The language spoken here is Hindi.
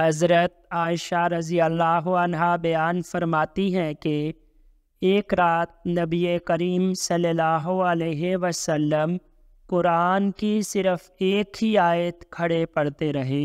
हज़रत आयशा रज़ी अल्लाह बयान फरमाती हैं कि एक रात नबी करीम सल्लल्लाहु अलैहि वसल्लम कुरान की सिर्फ़ एक ही आयत खड़े पढ़ते रहे